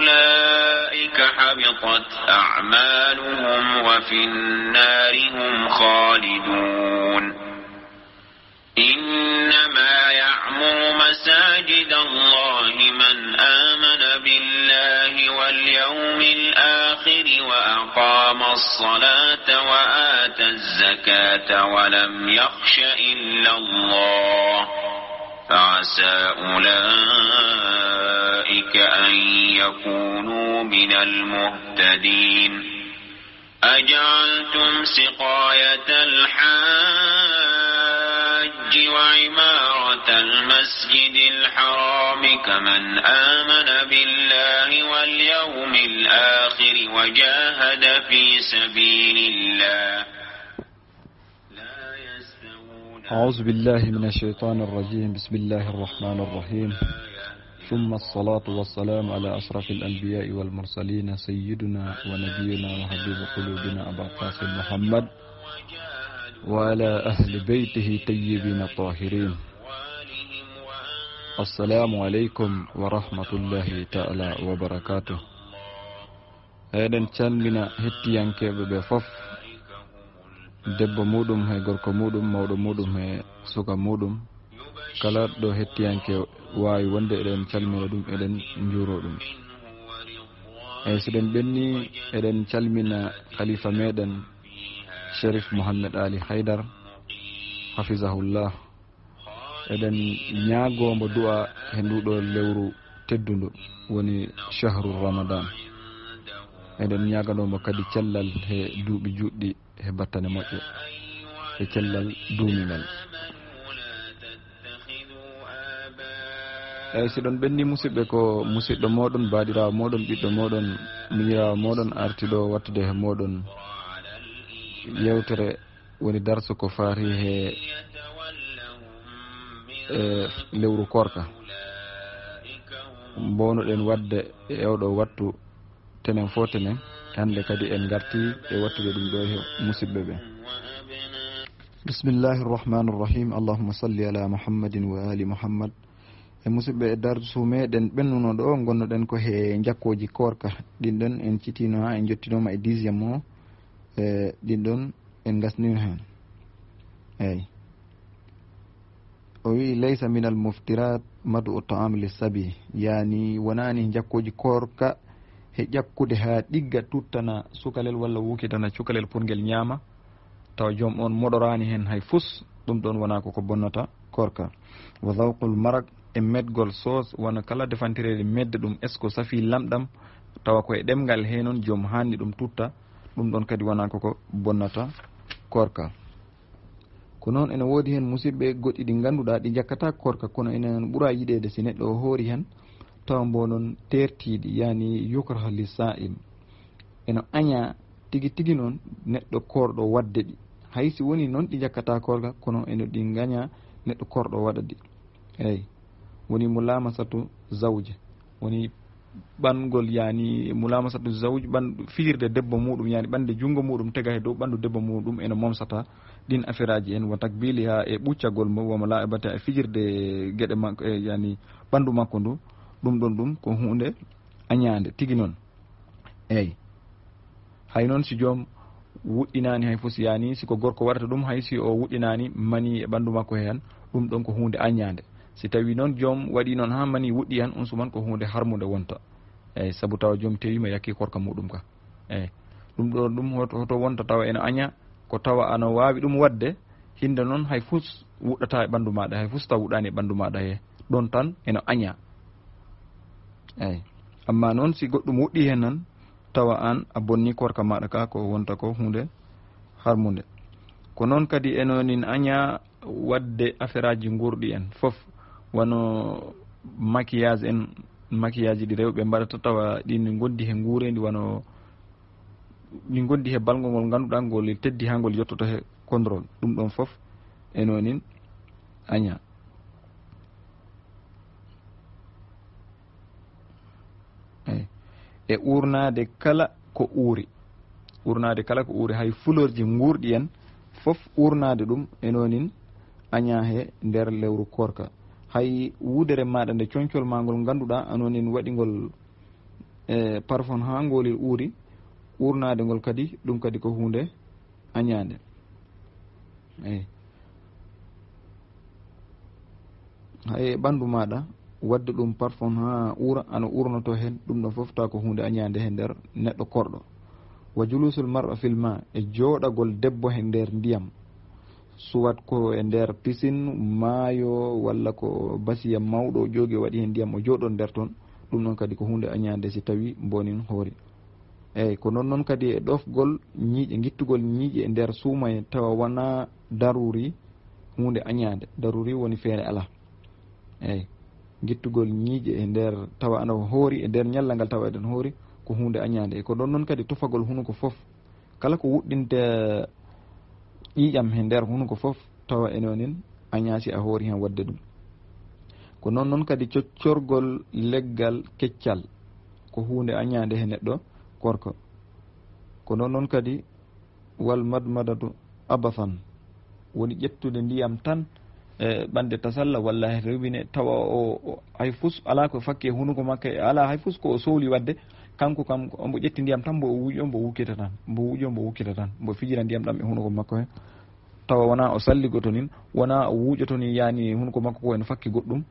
أولئك حبطت أعمالهم وفي النار هم خالدون إنما يعمر مساجد الله من آمن بالله واليوم الآخر وأقام الصلاة وآت الزكاة ولم يخش إلا الله فعسى أولئك أولئك أن يكونوا من المهتدين أجعلتم سقاية الحاج وعمارة المسجد الحرام كمن آمن بالله واليوم الآخر وجاهد في سبيل الله أعوذ بالله من الشيطان الرجيم بسم الله الرحمن الرحيم ثم الصلاة والسلام على أشرف الأنبياء والمرسلين سيدنا ونبينا وحبيب قلوبنا أبا قاسم محمد وعلى أهل بيته طيبين الطاهرين السلام عليكم ورحمة الله تعالى وبركاته eɗen من hettiyankeɓe ɓe fof دب مودم هاي غرق مودم مودم مودم هاي suka مودم kala ɗo hettiyanke wawi wonde eɗen calmina ɗum eɗen juro ɗum eyyi soɗen ɓenni eɗen calmina kalifa meɗen sherif mouhammed ali haydar hafizahullah eɗen ñagombo du'a he nduɗo lewru teddundu woni chahru ramadan eɗen ñaganomo kadi cellal he duuɓi juɗɗi he battane moƴƴo e cellal duumi ngal eyyi siɗon ɓenni musidɓe ko musidɗo moɗon badirawo moɗon ɓiɗɗo moɗon miñirawo moɗon artiɗo wattude he moɗon yewtere woni darso ko fati he e lewru korka mbownoɗen wadde e ewɗo wattu tenen fo tenen hande kadi en garti e wattude ɗum ɗo he musidɓe ɓe bismillahi irrahmani irrahim allahuma salli ala muhammadin wa ali muhammad e musidɓe dardusu meɗen ɓennuno ɗo gonnoɗen ko he jakkoji korka ɗinɗon en citino ha en jottinoma e dixiéme o e ɗinɗon en gasnino hen eyyi o wii laysa min al muftirat madu o taame li sabi yaani wonani jakkoji korka he ƴakkude ha ɗigga tuttana sukalel walla wukitana cukalel pour guel ñaama taw joom on moɗorani hen hay fus ɗum ɗon wona koko bonnata korka wa dawqu l marag e medgol sos wona kala defantirede medda ɗum est ce que safi lamɗam tawa koye ɗemgal he noon joom hanni ɗum tutta ɗum ɗon kadi wona koko bonnata korka ko noon ene woodi hen musidɓe goɗɗi ɗi ganduɗa ɗi jakkata korka kono enen ɓuura yiɗede si neɗɗo o hoori hen tawa mbo noon tertiɗi yani yukraha li sa'im ene aña tigi tigi noon neɗɗo korɗo wadde ɗi hay si woni noon ɗi jakkata korka kono ene ɗi gaña neɗɗo korɗo waɗa ɗi eyyi woni mulamasatu zawje woni ɓangol yani mulamasatu zawje ɓan filirde debbo muɗum yani ɓande junngo muɗum tega he dow ɓanndu debbo muɗum ene momsata ɗin affaire aji en wo takbili ha e ɓuccagol wamala bate e fijirde gueɗe makko e yani ɓanndu makko ndu ɗum ɗon ɗum ko hunde añade tigi noon eyyi hay noon si joom wuɗɗinani hay fof si yani siko gorko waɗata ɗum hay si o wuɗɗinani mani e ɓanndu makko he han ɗum ɗon ko hunde añade si tawi noon joom waɗi noon ha mani wuɗɗi han on suman ko hunde harmude wonta eyyi saabu tawa joom tewima yakki korka muɗum ka eyyi ɗum ɗo ɗum hoto wonta tawa ene aña ko tawa ana wawi ɗum wadde hinde noon hay fus wuɗɗata e ɓandu maɗa hay fus taw wuɗani e ɓandu maɗa he ɗon tan ene aña eyyi amma noon si goɗɗum wuɗɗi hen noon tawa an a bonni korka maɗa ka ko wonta ko hunde harmude ko noon kadi enonin aña wadde affaire aji guurɗi en foof wano maquillage en maquillage ɗi rewɓe mbaɗata tawa ɗinne goddi he guurendi wano ɗi goddi he balgol ngol ganduɗa ngol e teddi ha ngol yottoto he controle ɗum ɗon foof enonin aña eyi e urnade kala ko uuri urnade kala ko uuri hay fleur ji guurɗi en foof urnade ɗum e enonin aña he nder lewru korka hay wuudere maɗa nde coñcol ma ngol ganduɗa anoni en waɗigol e parfon ha ngolil uuri uurnade ngol kadi ɗum kadi ko hunde añade eyyi hay ɓandu maɗa wadde ɗum parfon ha uura ana uurnoto hen ɗum ɗon foof taw ko hunde añade he nder neɗɗo korɗo wa julusul marɓa filma e joɗagol debbo he nder ndiyam suwat ko e nder piscine maayo walla ko basiyam mawɗo jogi waɗi hen ndiyam o joɗon nder toon ɗum noon kadi ko hunde añade si tawi bonin hoore eyyi ko noon noon kadi e ɗofgol ñiiƴe guittugol ñiiƴe e nder suuma e tawa wona daruri hunde añade daruri woni feere ala eyyi guittugol ñiiƴe e nder tawa ana hoori e nder ñalla ngal tawa eɗen hoori ko hunde añade e ko noon noon kadi tofagol hunuko foof kala ko wuɗɗinte ƴiƴam he nder hunugo fof tawa enonin a ñaasi a hoori hen wadde ɗum ko noon noon kadi coccorgol leggal keccal ko hunde añade he neɗɗo gorko ko noon noon kadi wal madmadatu abathan woni ƴettude ndiyam tan e ɓande tasalla walla he rewine tawa o hay fus ala ko fakke hunugo makka e ala hay fus ko o sohli wadde kanko kam ombo ƴetti ndiyam tan mbo o wuuƴo mbo wukkita tan mbo wuuƴo mbo wukkita tan mbo fijira ndiyam ɗam e hunuko makko he tawa wona o salligoto nin wona o wuuƴoto ni yaani hunuko makko ko ene fakki goɗɗum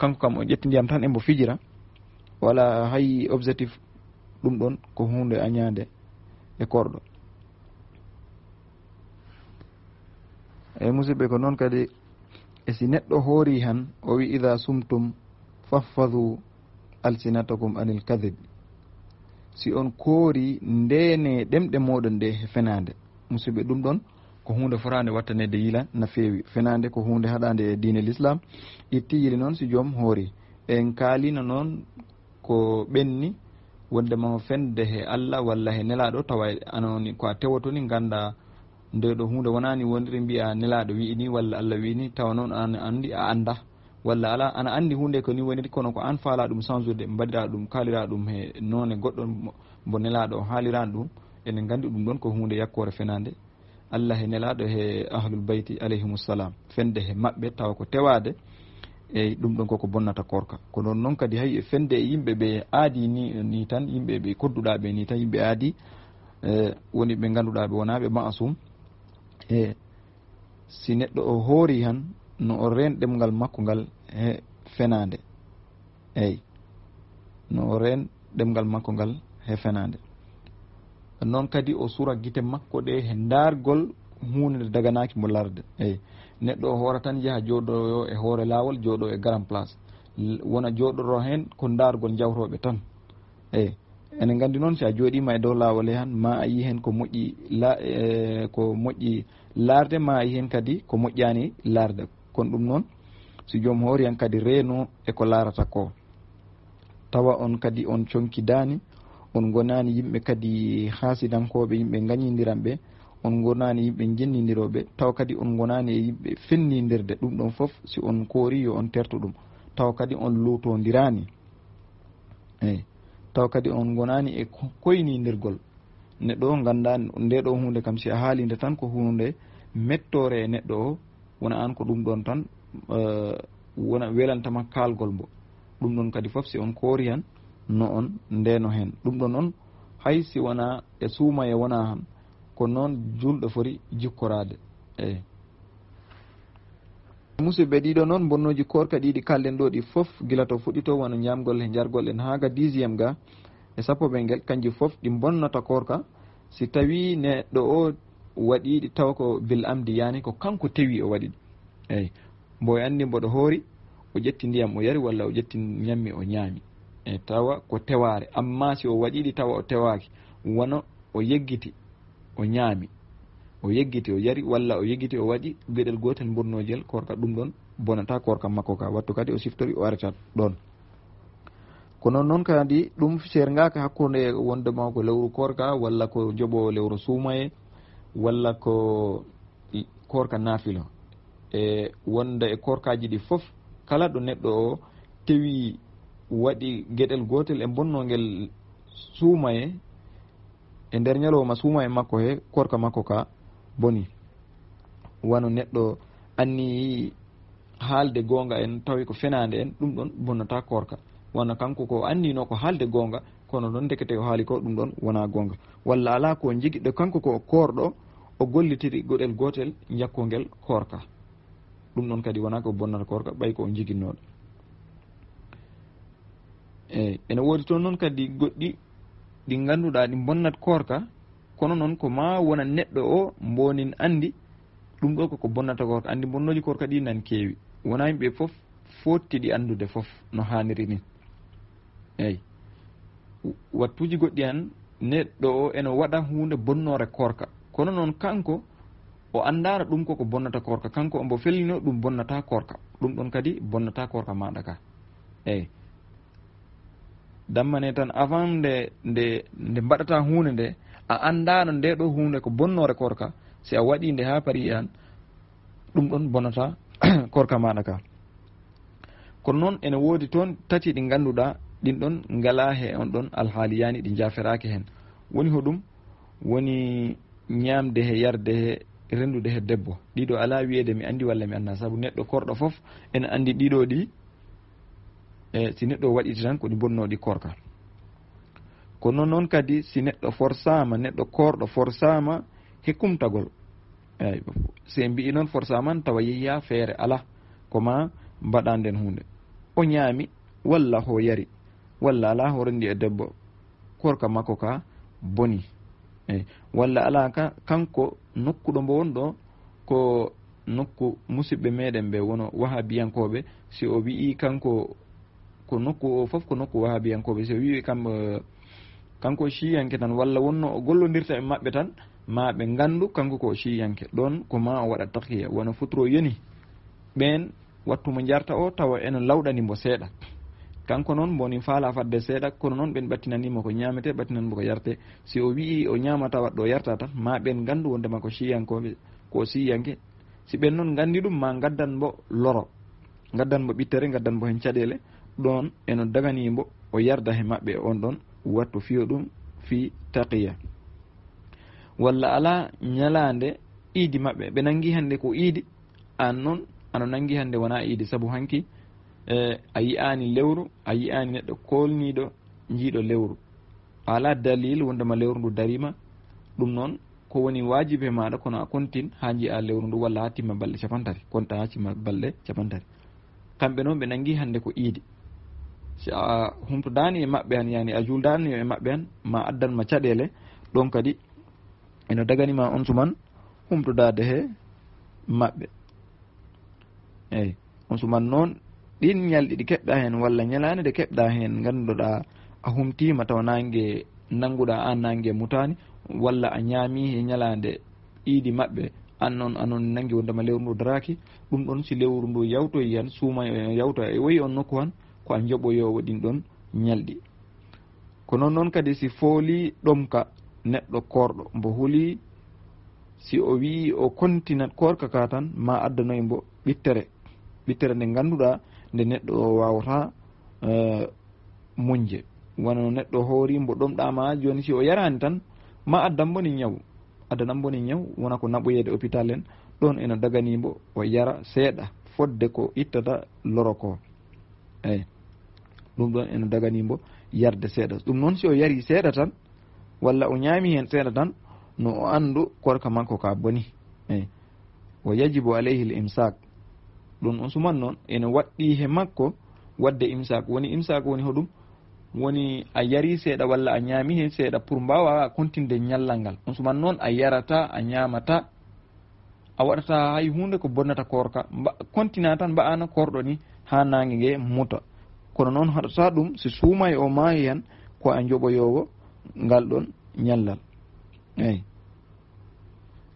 kanko kam o ƴetti ndiyam tan e mbo fijira wala hay objectif ɗum ɗon ko hunde añade e korɗo eyi musidɓe ko noon kadi e si neɗɗo hoori han o wi ida sumtum fahfadu alsinatakum anil kadib si on koori ndeene ɗemɗe moɗon nde e fenande musidɓe ɗum ɗon ko hunde forande wattanede yila no fewi fenande ko hunde haɗande e dine l islam itti yili noon si joom hoori en kaalino noon ko ɓenni wonde ma fende he allah walla he nelaɗo tawa anoni ko a tewato ni ganda nde ɗo hunde wonani wonri mbiya nelaɗo wini walla allah wini tawa noon an andi a anda walla ala ana andi hunde ko ni woni kono ko an faala ɗum changeurde mbaɗira ɗum kaalira ɗum e noone goɗɗo mbo nelaɗo o haalirani ɗum enen gandi ɗum ɗon ko hunde yakkore fenade allah he nelaɗo he ahlul bayti alayhimussalam fende he maɓɓe tawa ko tewade eyyi ɗum ɗon koko bonnata korka ko non noon kadi hay fende e yimɓeɓe aadi ni ni tan yimɓeɓe kodduɗaɓe ni tan yimɓe aadi e woni ɓe ganduɗaɓe wonaɓe masum e si neɗɗo o hoori han no o renɗemgal makko ngal he fenande eyi no o ren ɗemgal makko ngal he fenande noon kadi o sura guite makko ɗe he dargol hunde nde daganaki mo larde eyi neɗɗo o hoora tan yaaha jooɗoyo e hoore laawol jooɗo e grand place wona jooɗoro hen ko dargol jawtoɓe tan eyi enen gandi noon si a jooɗima e dow laawol he han ma a yi hen ko moƴƴi la e, ko moƴƴi larde ma a yi hen kadi ko moƴƴani larde kono ɗum noon si joom hoori han kadi reeno eko laarata ko tawa on kadi on conkidaani on gonaani yimɓe kadi haasidankooɓe yimɓe gañidiranɓe on gonaani yimɓe jinnidirooɓe tawa kadi on gonaani e yimɓe fennidirde ɗum ɗon fof si on koori yo on tertu ɗum tawa kadi on luutondiraani eyi tawa kadi on gonaani e koynidirgol neɗɗo o ngannda nde ɗo hunde kam si a haalinde tan ko hunde mettore e neɗɗo o wona an ko ɗum ɗon tan eh, wona welantama kalgol mbo ɗum ɗon kadi foof si on koori han no on ndeno hen ɗum ɗon on hay si wona e suuma e wona han ko noon julɗo foti jikkorade eyi musidɓe ɗiɗo noon bonnoji korka ɗiɗi kalɗen ɗo ɗi foof guilato fuɗɗito wona jamgol e jargol en haga dixiéme ga e sappo ɓel guel kanƴi foof ɗi bonnata korka si tawi neɗɗo o waɗiɗi tawa ko bel amdi yani ko kanko tewi o waɗiɗi eyyi mboyo anndi mboɗo hoori o ƴetti ndiyam o yari walla o ƴetti ñammi o ñaami e tawa ko teware amma si o waɗiɗi tawa o tewaki wona o yeggiti o ñaami o yeggiti o yari walla o yeggiti o waɗi geɗel gotel bonnojel korka ɗum ɗon bonata korka makko ka wattu kadi o siftori o arata ɗon ko noon noon kadi ɗum sergaka hakkude wonde ma ko lewru korka walla ko joɓowo lewru suumaye walla ko korka naafilo e wonda e korkaji ɗi foof kala ɗo neɗɗo o tewi waɗi gueɗel gotel e bonnogel suumaye e nder ñalowma suumaye makko he korka makko ka boni wano neɗɗo anni haalde gonga en tawi ko fenade en ɗum ɗon bonnata korka wano kanko ko anndino ko haalde gonga kono noon ndekete o haali ko ɗum ɗon wona gonga walla ala ko jigiɗo kanko ko korɗo o gollitiri goɗel gotel jakkogel korka ɗum ɗon kadi wona ko bonnata korka ɓay ko jiginnoɗo eyi ene woodi toon noon kadi goɗɗi ɗi ganduɗa ɗi bonnat korka kono noon ko ma wona neɗɗo o mbonin andi ɗum ɗo koko bonnata korka andi bonnoji korka ɗi nan keewi wona yimɓe fotti fottiɗi andude foof no hanniri ni eyyi wattuji goɗɗi han neɗɗo o ene waɗa hunde bonnore korka kono noon kanko o andara ɗum koko bonnata korka kanko ombo fellino ɗum bonnata korka ɗum ɗon kadi bonnata korka maɗa ka eyyi dammane tan avant nde nde nde mbaɗata hunde nde a andano nde ɗo hunde ko bonnore korka si a waɗi nde ha pari han ɗum ɗon bonnata korka maɗa ka kono noon ene wodi toon tati ɗi ganduɗa ɗin ɗon ngala he on ɗon alhaaliyani ɗi jaferaki hen woni hoɗum woni ñamde he yarde he rendude he debbo ɗiɗo ala wiyede mi andi walla mi anda saabu neɗɗo korɗo foof ene andi ɗiɗo ɗi e si neɗɗo waɗiti tan koɗi bonnoɗi korka kono noon kadi si neɗɗo forsama neɗɗo korɗo forsama he kumtagol eyi si en mbi'i noon forsaman tawa yeehiya feere ala koma mbaɗa nden hunde o ñaami walla ho yari walla ala horendi e debbo korka makko ka boni e walla ala ka kanko nokkuɗo mbo wonɗo ko nokku musidɓe meɗen ɓe wono waha biyankoɓe si o wi'i kanko ko nokku o foof ko nokku waha biyankoɓe si o wii kam eh, kanko siyanke tan walla wonno o gollodirta e maɓɓe tan ma ɓe gandu kanko ko siyanke ɗon ko ma o waɗa takiya e wono futuro yoni ɓen wattumo jarta o tawa ene lawɗanimo seeɗa kanko noon boni faala fadde seeɗa kono noon ɓen ɓattinanimo ko ñaamete ɓattinanimo ko yarte si o wii o ñaamata wat ɗo yarta tan ma ɓen ganndu wondema ko siyankoɓe ko siyanke si ɓen noon ganndi ɗum ma gaddan mbo loro gaddan mbo ɓittere gaddan mbo hen caɗele ɗon eno daganimbo o yarda he maɓɓe on ɗon wattu fiyo ɗum fi taqiya walla ala ñalande iidi maɓɓe ɓe nangi hande ko iidi an noon aɗa nangi hande wona iidi saabu hanki Eh, a yiyani lewru a yiyani neɗɗo kolniɗo jiiɗo lewru ala dalil wondema lewru ndu darima ɗum noon ko woni wajibe maɗa kono a contin ha jiiya lewru ndu walla ha timma balɗe capantati konta ha timma balɗe capantati kamɓe noon ɓe nangui hande ko iidi si a humtodani e mabɓe han yani a juldani e mabɓe han ma addanma caɗele ɗon kadi ene daganima on suman humtodade he mabɓe eyi on suman noon ɗin ñalɗi ɗi keɓɓa heen walla ñalaani de keɓɗa heen ngannduɗa a humtiima taw naange nannguɗa aan naange mutaani walla a ñaami he ñalaande iidi maɓɓe aan noon anon nangi wondema lewru ndu daraaki ɗum ɗon si lewru ndu yawtoy han suuma eh, yawto e wayi on nokku han ko a joɓoyowo ɗin ɗon ñalɗi ko noon noon kadi si fooli ɗomka neɗɗo korɗo mbo huli si o wii o kontinat korka ka tan ma addanoy mbo ɓittere ɓittere nde ngannduɗaa nde neɗɗo o wawata eh, muñje wona no neɗɗo hoori mbo ɗomɗama joni si o yarani tan ma addanboni ñaw addanamboni ñaw wona ko naɓoyede hôpital en ɗon ene daganimbo o yara seeɗa fodde ko ittata loro ko eyyi ɗum ɗon ene daganimbo yarde seeɗa ɗum noon si o yari seeɗa tan walla o ñaami hen seeɗa tan no o andu korka makko ka booni eyyi o yajibo aleyhil imsak ɗum on suman noon ene waɗɗi he makko wadde imsak woni imsak woni hoɗum woni a yari seeɗa walla a ñaami hen seeɗa pour mbawa continude ñallal ngal on suman noon a yarata a ñamata a waɗata hay hunde ko bonnata korka mba continua tan mbaana korɗo ni ha nangue nge muta kono noon haɗata ɗum si suuma e o maayi han ko a joɓoyowo ngal ɗon ñallal eyi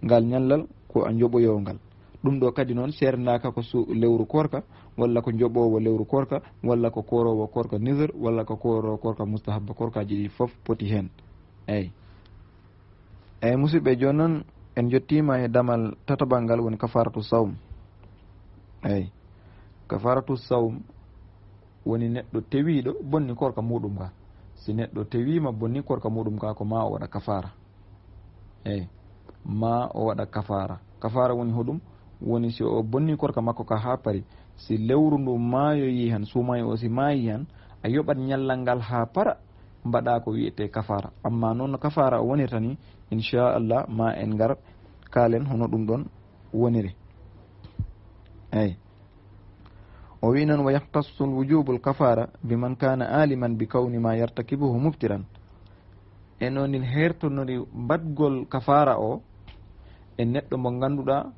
ngal ñallal ko a joɓoyowo ngal ɗum ɗo kadi noon seernaka ko su lewru korka walla ko joɓowo lewru korka walla ko korowo korka nisr walla ko korowo korka moustahaba korkaji ɗi foof poti hen eyyi eyyi musidɓe joni noon en jottima e damal tataɓal ngal woni kafaratu sawm eyyi kafaratu sawm woni neɗɗo tewiɗo bonni korka muɗum ka si neɗɗo tewima bonni korka muɗum ka ko ma o waɗa kafara eyyi ma o waɗa kafara kafara woni hoɗum woni si o bonni korka makko ka ha pari si lewru ndu maayoyi han suumayo o si maayi han a yoɓat ñallal ngal ha para mbaɗa ko wiyete kafara amma noon no kafara o wonirta ni inchallah ma en ngar kaalen hono ɗum ɗon wonire eyi o wi noon wa yahtassu lwujubu l kafara biman kana aliman bi kawni ma yartakibuhu muftiran e noon nin hertonori mbaɗgol kafara o e neɗɗo mo ngannduɗa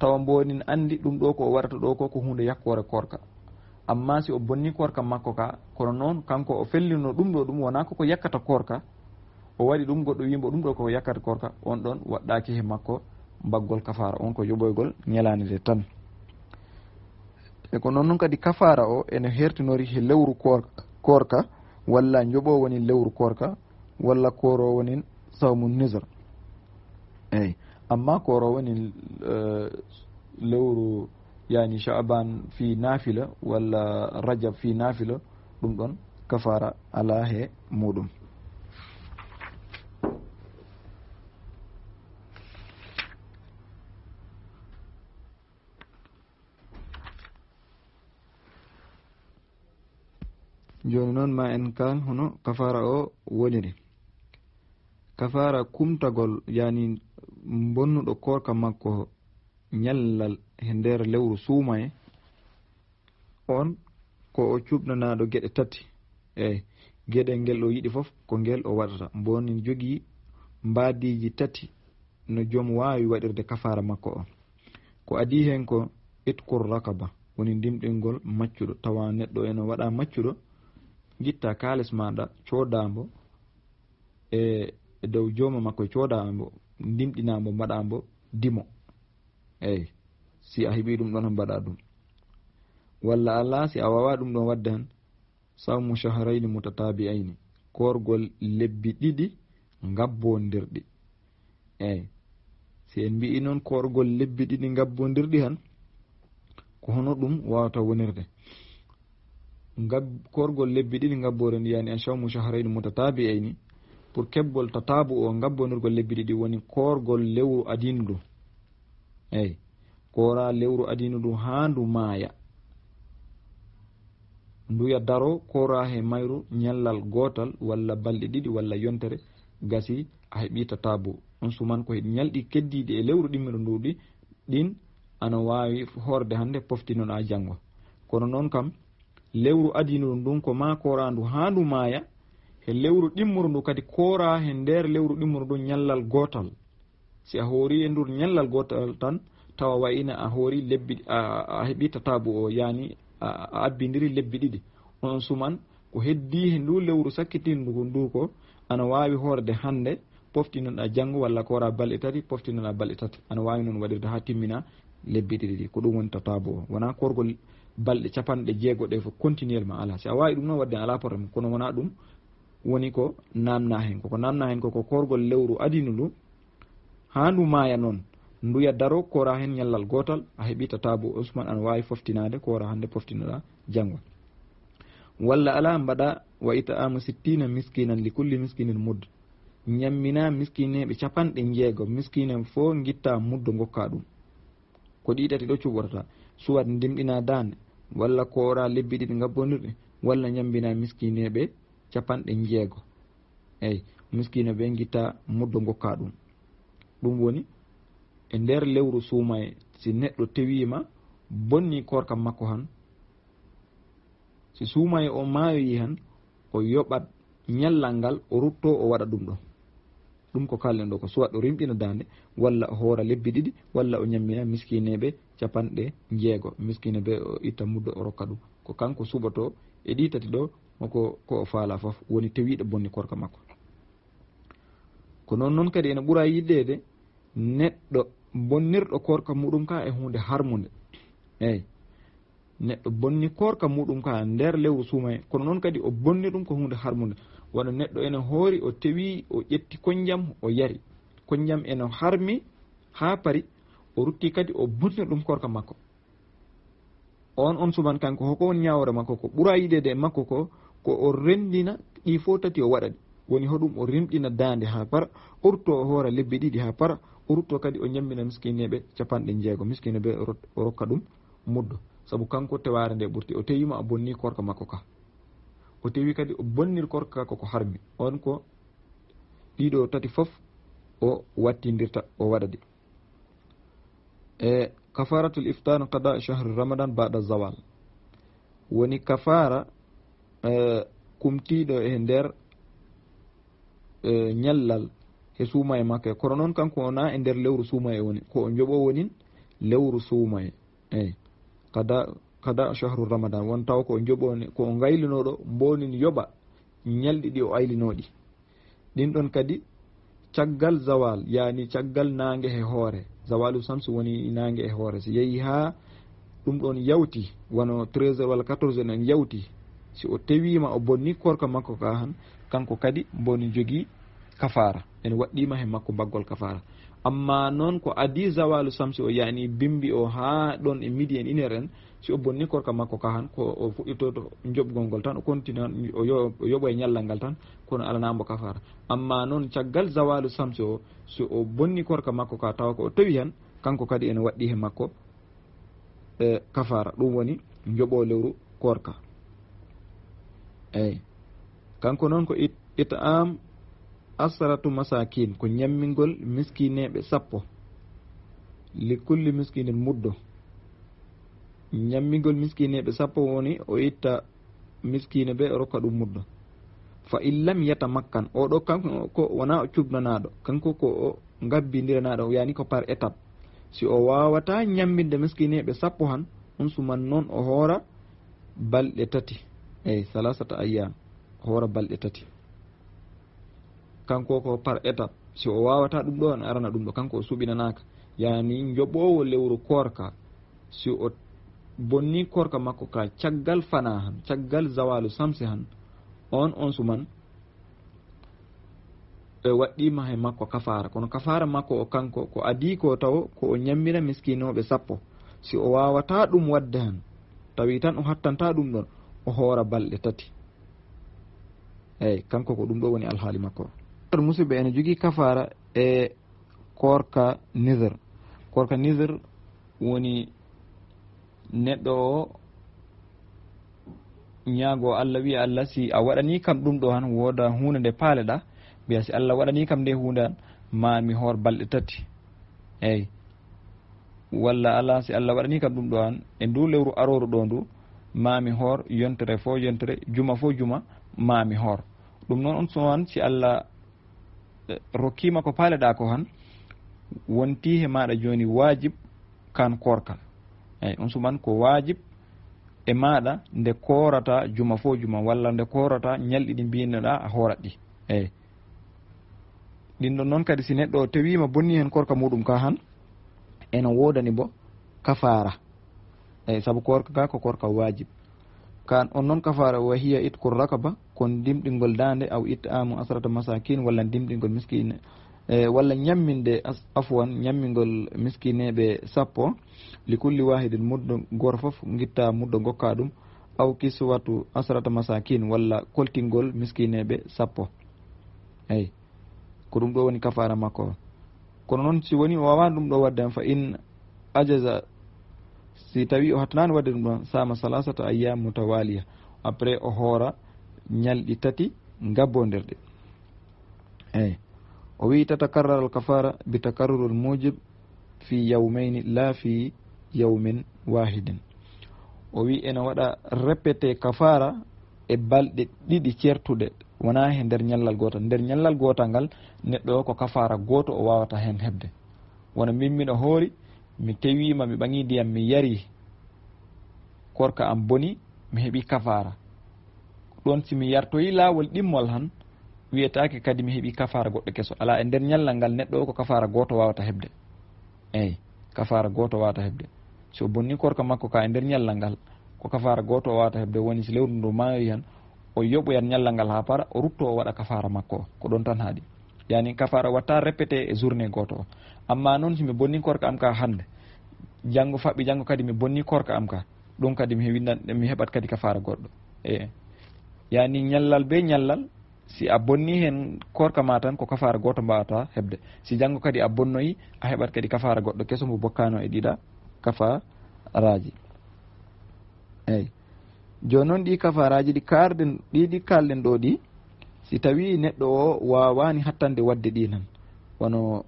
tawa mbonin andi ɗum ɗo ko o warata ɗo ko ko hunde yakkore korka amma si o bonni korka makko ka kono noon kanko o fellino ɗum ɗo ɗum wona koko yakkata korka o waɗi ɗum goɗɗo wimbo ɗum ɗo koko yakkata korka on ɗon waɗɗaki he makko mbaggol kafara on ko yoɓoygol ñalani de tan e ko noon noon kadi kafara o ene hertinori he lewru korka walla joɓo woni lewru korka walla korowonin sawmu nisre eyyi أما كوروين آه، لورو يعني شعبان في نافلة ولا رجب في نافلة بمدن كفارة على هي مودم جونون ما إن كان هنا كفارة أو ولنين kafara kumtagol yani bonnuɗo korka makko ñallal he nder lewru suuma e on ko o cuɓnanaɗo geɗe tati eyi geɗel ngel o yiɗi foof ko ngel o waɗata boni jogii mbaadiji tati no joom wawi waɗirde kafara makko on ko adi hen ko itkur rakaba woni ndimɗingol maccuɗo tawa neɗɗo ene waɗa maccuɗo gitta kalis maɗa codambo e E dow jooma makko codaambo ndimɗinambo mbaɗambo dimo eyi si a heeɓi ɗum ɗon han mbaɗa ɗum walla alaa si a wawa ɗum ɗon wadde han sawmu sahrayni mutatabi'ayni korgol lebbi ɗiɗi ngabbodirɗi eyi si en mbi'i noon korgol lebbi ɗiɗi ngabbodirɗi han ko hono ɗum wawata wonirde ngab korgol lebbi ɗiɗi ngabbore ndi yani an sawmu sahrayni mutatabi'ayni pour kebgol tataabu o ngabbonurgol lebbi ɗiɗi woni korgol lewru adinu ɗum eyi kora lewru adinu ɗum haa ndu maaya nduya daro kora he mayru ñallal gootal walla balɗe ɗiɗi walla yontere gasi a heɓi tataabu ɗum suman ko he ñalɗi keddiɗi e lewru ɗimmiɗo nduɗi ɗin ana waawi horde hannde poftinoɗa janngo kono noon kam lewru adinu ɗum ɗum ko ma korandu haa ndu maaya e lewru ɗimmuru ndu kadi koora he nder lewru ɗimmuru ndu ñallal gootal si a hoori e ndur ñallal gootal tan tawa wayina a hoori lebbi a heɓi tatabu o yaani a abbidiri lebbi ɗiɗi on suman ko heddi he ndu lewru sakkitindu ndu ko ana wawi hoorde hannde poftinon a janngo walla koora balɗe tati poftinon a balɗe tati ana wawi noon waɗirde ha timmina lebbi ɗiɗi ɗi ko ɗum woni tatabu o wona korgol balɗe capanɗe jeego ɗe fo continuellement ala si a wawi ɗum noon wadde ala probléme kono wona ɗum woni ko namna hen koko namna hen koko korgol lewru adinu ndu ha ndu maaya noon nduya daro kora hen ñallal gotal a heeɓi tatabu usman an wawi foftinade kora hande foftinoɗa janggo walla ala mbaɗa wa itamu sittina miskinan li kulli miskinin mudd ñammina miskineɓe capanɗe jeego miskine fo guitta muddo gokka ɗum ko ɗi tati ɗo cuɓotata suwat ndimɗina dande walla kora lebbi ɗiɗi gabbodirɗe walla ñammbina miskineɓe capanɗe jeego eyyi miskina ɓe guitta muddo gokka ɗum ɗum woni e nder lewru suumaye si neɗɗo tewima bonni korkam makko han si suumaye o maayoyi han o yoɓat ñallal ngal o rutto o waɗa ɗum ɗo ɗum ko kalɗen ɗo ko suwat o rimɗina dande walla o hoora lebbi ɗiɗi walla o ñammina miskineɓe capanɗe jeego miskine ɓe o itta muddo o rokka ɗum ko kanko suɓoto e ɗi tati ɗo ko ko o faala foof woni tewiiɗo bonni korka makko ko noon noon kadi ene ɓura yiɗɗeede neɗɗo bonnirɗo korka muɗum kaa e hunde harmunde eeyi neɗɗo bonni korka muɗum kaa ndeer lewru suuma en kono noon kadi o bonni ɗum ko hunde harmunde wona neɗɗo ene hoori o tewii o ƴetti koñjam o yari koñjam ene harmi haa pari o ruttii kadi o bonni ɗum korka makko on on suman kanko hoko on ñaawre makko ko ɓuraa yiɗeede e makko ko ko o rendina ɗi fo tati o waɗaɗi woni hoɗum o rimɗina daande ha para o rutto o hoora lebbi ɗiɗi ha para o rutto kadi o ñammina miskineɓe capanɗe jeego miskineɓe o rokka ɗum muddo saabu kanko teware nde ɓurti o tewima a bonni korka makko ka o tewi kadi o bonnir korka ka koko harmi on ko ɗiɗo tati foof o wattidirta o waɗadi e kafaratul iftan qada chahru ramadan baɗa zawal woni kafara Eh, kumtiiɗo e nder eh, ñallal e suumaye e e kono noon kanko wona e nder lewru suumaye woni ko o joɓo wonin lewru suumaye eyyi kada kada chahru ramadan won taw ko joɓo ko gaylinoɗo mbonin yoɓa ñalɗi ɗi o aylinoɗi ɗin ɗon kadi caggal zawal yani caggal nangue e hoore zawalu samsu woni nangue e hoore so yeehi ha ɗum ɗon yawti wono 13 heures walla 14 heures en yawti si o tewima o bonni korka makko ka han kanko kadi boni jogi kafara ene waɗɗima he makko mbaggol kafara amma noon ko adi zawalu samsi o yani bimbi o ha ɗon e midi en inere en si o bonni korka makko ka han ko o fuɗɗitoto joɓgol ngol tan o continu o yoɓo e ñallal ngal tan kono alanambo kafara amma noon caggal zawalu samsi o si o bonni korka makko ka tawa ko o tawi han kanko kadi ene waɗɗi he makko e kafara ɗum woni joɓo lewru korka eyi kanko noon ko ita am asratu masakine ko ñammingol miskineɓe sappo li kulli miskinen muddo ñammingol miskineɓe sappo woni o itta miskine ɓe rokka ɗum muddo fa illam yata makkan oɗo kanko ko wona o cubnanaɗo kanko ko o gabbidiranaɗo wiyani ko par étape si o wawata ñamminde miskineɓe sappo han on suman noon o hoora balɗe tati eyi salasata ayyam hoora balɗe tati kanko ko par étape si o wawata ɗum ɗo an arana ɗum ɗo kanko o suɓinanaka yani joɓowo lewru korka si o bonni korka makko ka caggal fana han caggal zawalu samse han on on suman e waɗɗima he makko kafara kono kafara makko o kanko ko adi ko taw ko o ñammira miskinoɓe sappo si o wawata ɗum wadde han tawi tan o hattanta ɗum ɗon hoora balɗe tati eyi kanko ko ɗum ɗo woni alhaali makko ɗon musidɓe ene jogii kafara e korka nither korka nither woni neɗɗo o ñaago allah wiya allah si a waɗani kam ɗum ɗo han wooda hunde nde paaleɗa mbiya si allah waɗani kam nde hunde han ma mi hoor balɗe tati eyyi walla ala si allah waɗani kam ɗum ɗo han e ndu lewru aroru ɗo ndu mami hoor yontere fo yontere juma fo juma mami hoor ɗum noon on suman si allah eh, rokkima ko paaleɗa ko han wonti he maɗa joni wajib kan korkal eyyi on suman ko wajib e maɗa nde korata juma fo juma walla nde korata ñalɗi ɗi mbinoɗa a horat ɗi eyyi ɗin ɗon noon kadi si neɗɗo o tewima bonni hen korka muɗum ka han ene wodani bo kafara eyyi saabu korka ka ko korka wajib kan on noon kafara wahiya itkul rakaba kon dimɗingol dande aw itta amu asrata masakine walla dimɗingol miskine e walla ñamminde afwan ñammingol miskineɓe sappo li kulli wahidin muddo goto foof guitta muddo gokka ɗum aw kiswatu asrata masakine walla koltingol miskineɓe sappo eyyi ko ɗum ɗo woni kafara makko kono noon si woni o wawani ɗum ɗo wadde han fa in ajaza si tawi o hatanani wadde ɗum ɗon sama salasata ayam mutawaliya après o hoora ñalɗi tati gabbonderɗe eyyi o wi tatacarrar al kafara bi tacarrur al mujib fi yawmaini la fi yawmin wahidin o wi ene waɗa répété kafara e balɗe ɗiɗi certuɗe wona he nder ñallal gotal nder ñallal gotal ngal neɗɗo o ko kafara goto o wawata hen hebde wona min mino hoori mi tewima mi ɓaŋi ndiyam mi yari korka am boni mi heeɓi kafara ɗon simi yartoyi lawol ɗimmol han wiyetake kadi mi heeɓi kafara goɗɗo keso ala e nder ñallal ngal neɗɗo o ko kafara goto wawata hebde eyyi kafara goto wawata hebde so bonni korka makko ka e nder ñallal ngal ko kafara goto o wawata hebde woni so lewru ndu mawi han o yoɓoyat ñallal ngal ha para o rutto o waɗa kafara makko o ko ɗon tan haaɗi yani kafara watta répété e journée goto o amma noon himi bonni korka amka ka hande janggo faɓɓi janggo kadi mi bonni korka amka, ka kadi mi hewinan mi heɓat kadi ka fara goɗɗo e yani ñallal be ñallal si abonni hen korka ma tan ko kafara goto mbawata hebde si janggo kadi a bonnoyi a heɓat kadi kafara goɗɗo keso mo bokkano e raji. kafaraji eyyi joni noon raji di karden di di kalɗen ɗo ɗi si tawi neɗɗo o wawani hattande wadde ɗi tan wono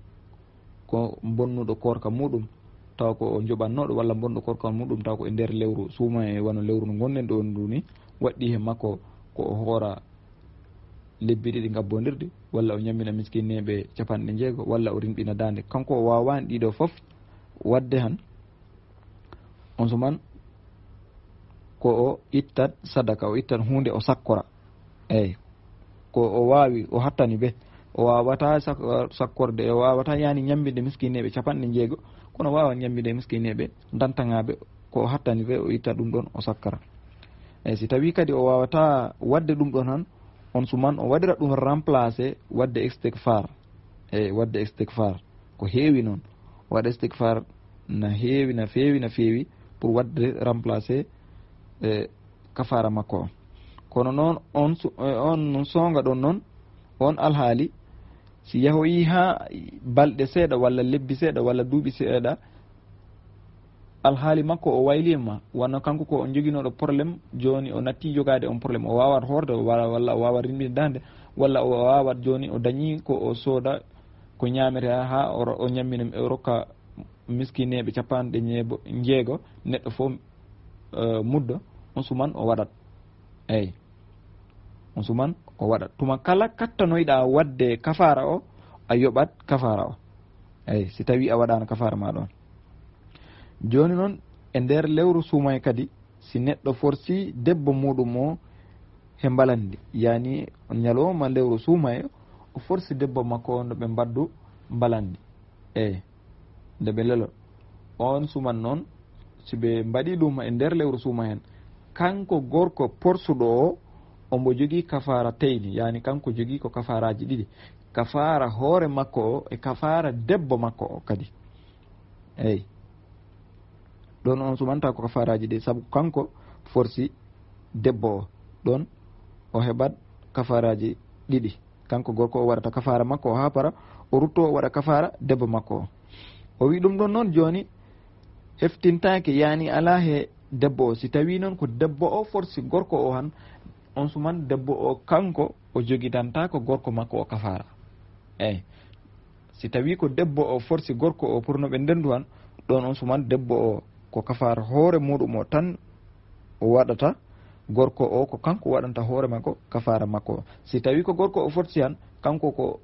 ko bonnuɗo korka muɗum taw ko joɓannoɗo walla bonɗo korka muɗum taw ko e nder lewru suuma e wano lewru no gonɗen ɗo ndu ni waɗɗi he makko ko o hoora lebbi ɗiɗi gabbodirɗe walla o ñamina miskineɓe capanɗe jeego walla o rimɗina dande kanko o wawani ɗiɗo foof wadde han on suman ko o ittat sadaka o ittat hunde o sakkora eyyi ko o wawi o hattani ɓe o wawata sakkorde o wawata yani ñambide miskineɓe capanɗe jeego kono wawa ñambide miskineɓe dantagaɓe ko hattanire o itta ɗum ɗon o sakkara eyyi si tawi kadi o wawata wadde ɗum ɗon tan on suman o waɗira ɗum remplacé wadde stekfar eyyi wadde stekfar ko heewi noon waɗa stekfar na heewi na feewi na feewi pour wadde remplacé e kafara makko o kono noon on e on songa ɗon noon on alhaali si yahoyi ha balɗe seeɗa walla lebbi seeɗa walla duuɓi seeɗa alhaali makko o wayli e ma wanno kanko ko on joguinoɗo probléme joni o natti jogade on probléme o wawat horde walla o wawat rimɓide dande walla o wawat joni o dañi ko o sooda ko ñamete ha o ñamminam e rokka miskineɓe capanɗe ñeebo jeego neɗɗo fo eh, muddo on suman o waɗat eyyi on suman o waɗa tuma kala kattanoyɗa wadde kafara o a yoɓat kafara o eyi si tawi a waɗano kafara ma ɗon joni noon e nder lewru suumay kadi si neɗɗo forsi debbo muɗum o he mbalandi yani ñalowma lewru suumay o forsi debbo makko o noɓe mbaddu mbalandi eyi nde ɓe lelo on suman noon siɓe mbaɗi ɗum e nder lewru suuma hen kanko gorko porsuɗo o ombo jogii kafara teyni yani kanko jogii ko kafaraji ɗiɗi kafara hoore makko o e kafara debbo makko o kadi eyi ɗon on sumanta ko kafaraji ɗi saabu kanko forsi debbo o ɗon o heɓat kafaraji ɗiɗi kanko gorko o waɗata kafara makko o ha para o rutto o waɗa kafara debbo makko o o wi ɗum ɗon noon joni heftintake yani ala he debbo o si tawi noon ko debbo o forsi gorko o han on suman debbo o kanko o joguidanta ko gorko makko o kafara eyi si tawi ko debbo o forsi gorko o pour noɓe ndendu han ɗon on suman debbo o ko kafara hoore muɗum o tan o waɗata gorko o ko kanko waɗanta hoore makko kafara makko si tawi ko gorko o forsi han kanko ko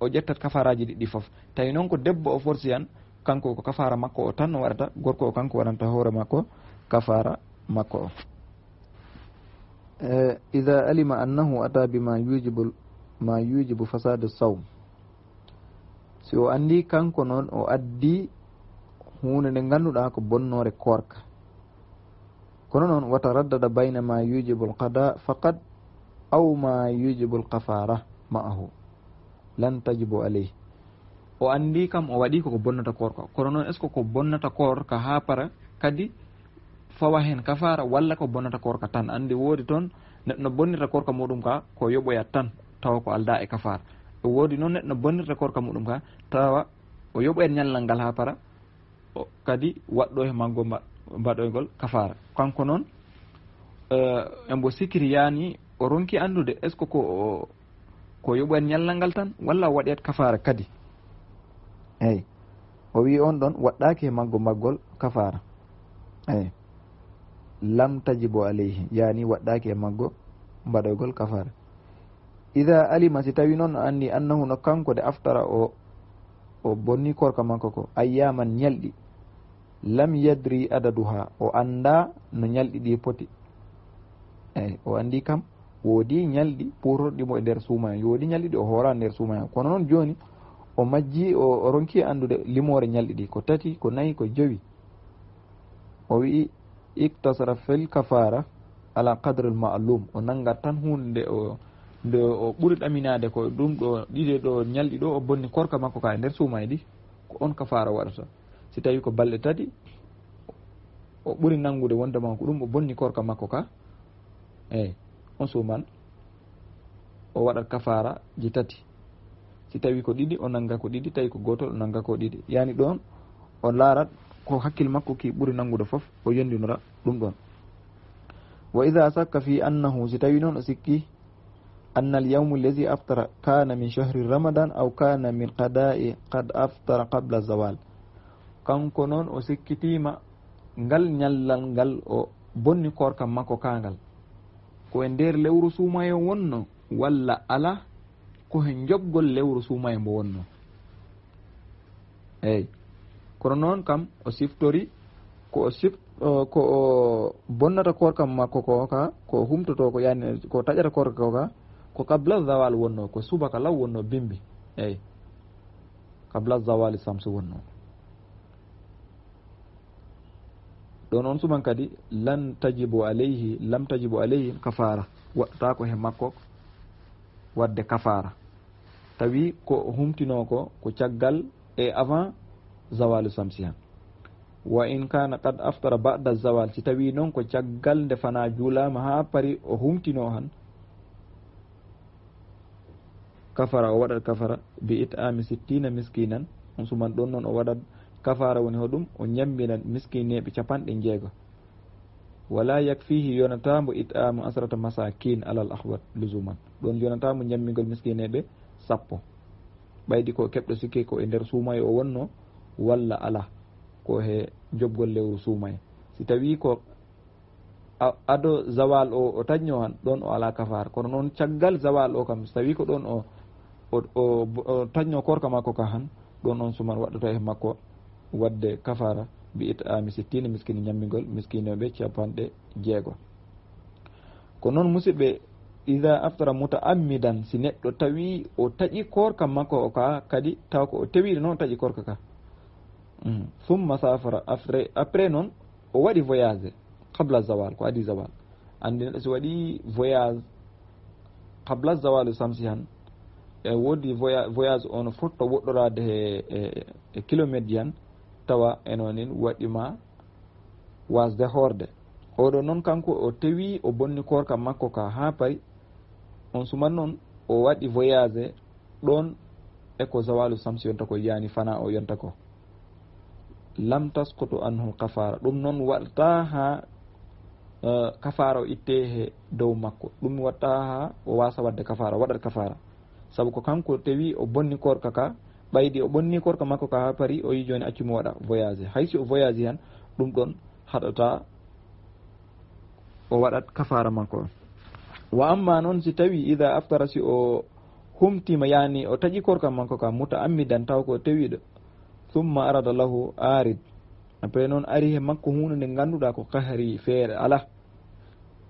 o ƴettat kafaraji ɗiɗi foof tawi noon ko debbo o forsi han kanko ko kafara makko o tan o waɗata gorko o kanko waɗanta hoore makko kafara makko o Eh, ida alima annahu ata bima yujibu ma yujibu fasade sawm si o andi kanko noon o addi hunde nde ganduɗa ko bonnore korka kono noon wata raddada bayna ma yujibu lqada faqad aw ma yujibu lkafara ma'ahu lan tajibu aleyh o andi kam o waɗi koko bonnata korka kono noon est ce que ko bonnata korka ha para kadi fawa hen kafara walla ko bonata korka tan andi woodi toon neɗɗo no bonnirta korka muɗum ka ko yoɓoyat tan tawa ko alda e kafara o e woodi noon neɗɗo no bonnirta korka muɗum ka tawa o yoɓoyat ñallal ngal ha para o kadi waɗɗo e maggo mbaɗoygol kafara kanko noon embo eh, sikiri yani o ronki andude est ce que ko ko yoɓoyat ñallal ngal tan walla o waɗiyat kafara kadi eyyi o wi on ɗon waɗɗaki e maggo mbaggol kafara eyyi lam tajibu alayhi yani waɗɗaki e maggo mbaɗoygol kafara ida alima si tawi noon o anndi annahu no kanko de aftara o o bonni korka makko ko ayyaman ñalɗi lam yadri adaduha o annda no nyaldi di poti eyyi eh, o anndi kam woodi ñalɗi putorɗimo e nder der suma woodi nyaldi ɗi o hoorani nder suuma kono noon joni o majji o ronki andude limore nyaldi di ko tati ko nayi ko jowi o wi'i iktasara felkafara ala qadre l maalum o nanga tan hunde o nde o ɓuri ɗaminade ko ɗum ɗo ɗiɗe ɗo ñalɗi ɗo o bonni korka makko ka e nder suumayɗi ko on kafara waɗata si tawi ko balɗe tati o ɓuri nangude wonde ma ko ɗum o bonni korka makko ka eyyi on suuman o waɗat kafara je tati si tawi ko ɗiɗi o nanga ko ɗiɗi tawi ko gotol o nanga ko ɗiɗi yani ɗon o laarat ko hakkil makko ki ɓuri nangude fof o yondinora ɗum ɗon wa ida sakka fi annahu si tawi noon o sikki anna al yawmu alladi aftara kana min chahri ramadan aw kana min qada'i qad aftara qabla zawal kanko noon o sikkitima ngal ñallal ngal o bonni korkam makko kangal ko e nder lewru suumayo wonno walla ala ko he jobgol lewru suumayo mbo wonno eyi kono noon kam o siftori ko o sif ko o bonnata korkam makko ko ka ko humtoto ko yani ko taƴata korka ko ka ko kabla zawal wonno ko subaka law wonno bimbi eyyi kabla zawali samsu wonno ɗo noon suman kadi lan tajibu alayhi lam tajibu aleyhi kafara waɗɗatako he makko wadde kafara tawi ko humtino ko ko caggal e avant zawali samsi han wa in kana qad aftara ba'da zawal si tawi non ko caggal nde fana julama ha pari o humtino han kafara o waɗat kafara bi itami sittina miskinan on suman ɗon noon o waɗat kafara woni hoɗum o ñamminan miskineɓe capanɗe jeego wala yakfihi yonatamo itamu asrata masakin alal ahwat lusuman ɗon yonatamo ñammigol miskineɓe sappo ɓaydi ko keɓɗo sikki ko e nder suumayo o wonno walla ala ko he jobgol lewru suumaye si tawi ko ado zawal o o taño han ɗon o ala kafar kono noon caggal zawal o kam so tawi ko ɗon o o taño korka makko ka han ɗon on suman waɗata e makko wadde kafara mbiita ami ah, sittine miskine ñammigol miskineɓe capanɗe jeego ko noon musidɓe ida aftara muta ammidan si neɗɗo tawi o taƴi korka makko ka kadi taw ko o tewiri noon taƴi korka ka summa mm. safara après noon o waɗi voyage qable zawal ko adi zawal andi neɗɗo so waɗi voyage qable zawal samsi han e woodi voyage on fotto woɗɗorade e, e kilométre ji han tawa enonin waɗima wasde horde oɗo noon kanko o tewi o bonni korka makko ka ha pari on suman noon o waɗi voyage ɗon eko zawalu samsi yonta ko yiyani fana o yonta ko lam taskutu anhu kafara ɗum noon waɗata ha e, kafara o itte he dow makko ɗum watta ha o wasa wadde kafara waɗat kafara saabu ko kanko tawi o bonni korka ka ɓaydi o bonni korka makko ka ha pari o yi joni accumo waɗa voyage haysi o voyage han ɗum ɗon haɗata o waɗat kafara makko wa amma noon si tawi ida aftara si o humtima yani o taƴi korka makko ka muta ammidan taw ko tawiɗo thumma arada lahu arid apres noon ari he makko hunde nde ganduɗa ko kahri feere ala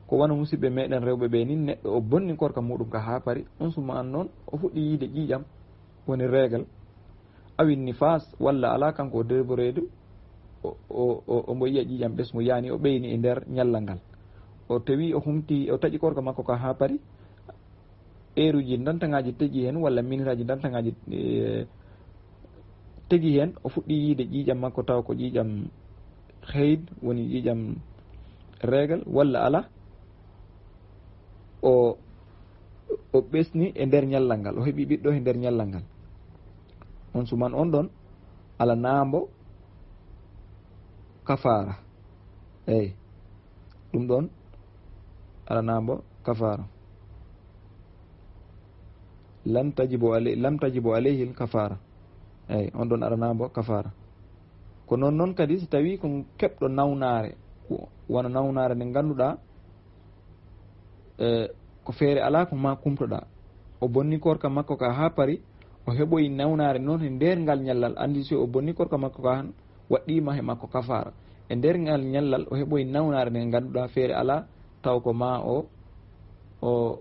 ko wona musidɓe meɗen rewɓe ɓe nin neɗɗo o bonni korka muɗum ka ha pari on suma an noon o fuɗɗi yiide ƴiƴam woni régle awi nifas walla ala kanko o deboredu omo yiya ƴiƴam ɓes mo yani o ɓeyni e nder ñallal ngal o tawi o humti o taƴi korka makko ka ha pari heure uji dantaŋaji teƴi hen walla minute aji dantaŋaji e, tegi hen o fuɗɗi yiide ƴiiƴam makko taw ko ƴiiƴam heyd woni ƴiiƴam regal walla ala o o ɓesni e nder ñallal ngal o heeɓi ɓiɗɗo e nder ñallal ngal on suman on ɗon ala naambo kafara eyyi ɗum ɗon ala naambo kafara lam tajibo alay lam tajibo alayhil kafara eyyi on ɗon aɗanambo kafara ko noon noon kadi so tawi ko keɓɗo nawnare wona nawnare nde ganduɗa eh, ko feere ala ko ma kumtoɗa o bonni korka makko ka ha paari o heɓoyi nawnare noon e nder ngal ñallal andi so o bonni korka makko ka han waɗɗima he makko kafara e nder ngal ñallal o heɓoyi nawnare nde ganduɗa feere ala taw ko ma o o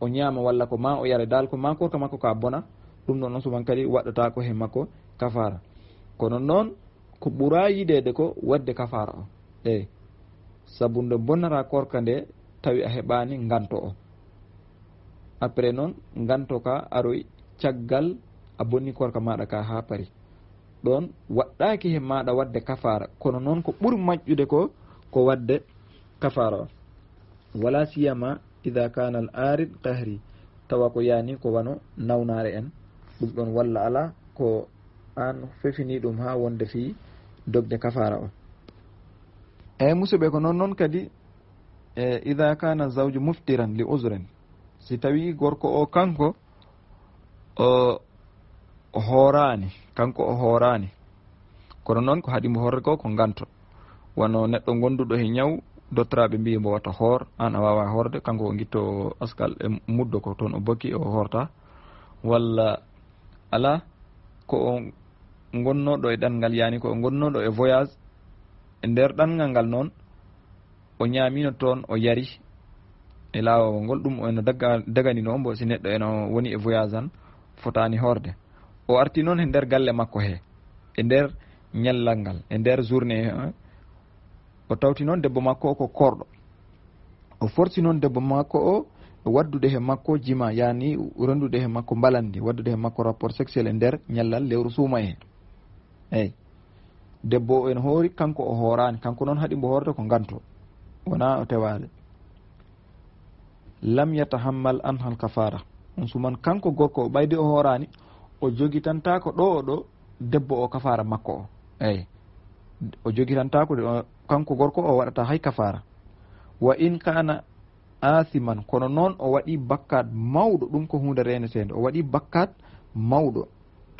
o ñaama walla ko ma o yare dal ko ma korka makko ka bona ɗum ɗon noon souvent kadi waɗata ko makko kafara kono noon ko ɓuura yideede ko wadde kafara o eyi sabu nde bonnata korka nde tawi a heɓani nganto o après noon nganto ka aroy caggal a bonni korka maɗa ka ha pari ɗon waɗɗaki he maɗa wadde kafara kono noon ko ɓuuri majƴude ko ko wadde kafara o wala siyama ida kana al arid kahri tawa ko yani ko wano nawnare en ɗum ɗon walla ala ko an fefini ɗum ha wonde fi dogde kafara o eyyi musidɓe ko noon noon kadi e ida kana zawju muftiran li usren si tawi gorko o kanko o hoorani kanko o hoorani kono noon ko haaɗimo horre ko ko ganto wono neɗɗo gonduɗo he ñaw dottoraɓe mbi mbo watta hoor an a wawa horde kanko o guitto askal e muddo ko toon o bokki o horta walla ala ko o gonnoɗo e ɗanngal yaani ko o gonnoɗo e voyage e nder ɗanngal ngal noon o ñaamino toon o yari e laawol ngol ɗum eno dagani noo mbo si neɗɗo eno woni e voyage an fotaani hoorde o arti noon e nder galle makko hee e nder ñallal ngal e nder journée o tawti noon debbo makko o ko korɗo o forsi noon debbo makko o waddude he makko jima yani rendude he makko mbalandi waddude he makko rapport sexuel e nder ñallal lewru suuma he eyyi debbo o ene hoori kanko o hoorani kanko noon haaɗimbo hoorde ko ganto wona o tewade lam yatahammal an hal kafara on suman kanko gorko o ɓaydi o hoorani o jogi tanta ko ɗo o ɗo debbo o kafara makko o eyyi o jogi tanta ko kanko gorko o waɗata hay kafara wa in kana aathiman kono noon o waɗi bakkat mawɗo ɗum ko hunde renetede o waɗi bakkat mawɗo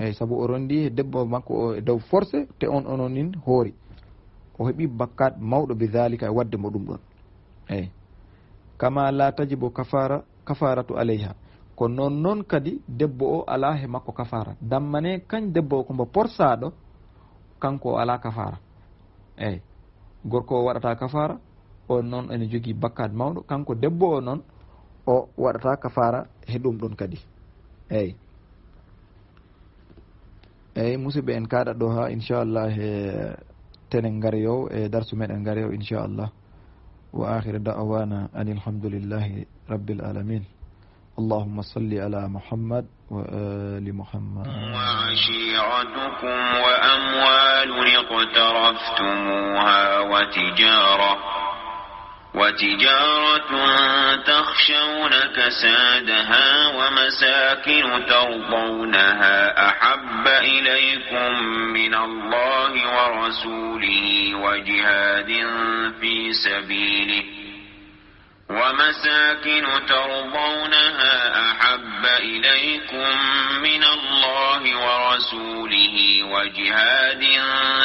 eyyi saabu o rondi e debbo makko o e dow forcé te on onon nin hoori o heeɓi bakkat mawɗo bidalika e wadde mo ɗum ɗon eyyi kama la tajibo kafara kafaratu aleyha ko noon noon kadi debbo o ala he makko kafara dammane kañ debbo o kombo porsaɗo kanko o ala kafara eyyi gorko o waɗata kafara on non, ene jogi bakkat mawɗo kanko debbo o noon o waɗata kafara he ɗum ɗon kadi eyyi eyyi musidɓe en kaɗat ɗo ha inchallah he eh, tenen gareyow e eh, darsu meɗen gareyow inchallah wa akhiru dawana an ilhamdulillahi rabbil alamin اللهم صل على محمد وآل محمد وعشيرتكم وأموال اقترفتموها وتجارة وتجارة تخشون كسادها ومساكن ترضونها أحب إليكم من الله ورسوله وجهاد في سبيله ومساكن ترضونها أحب إليكم من الله ورسوله وجهاد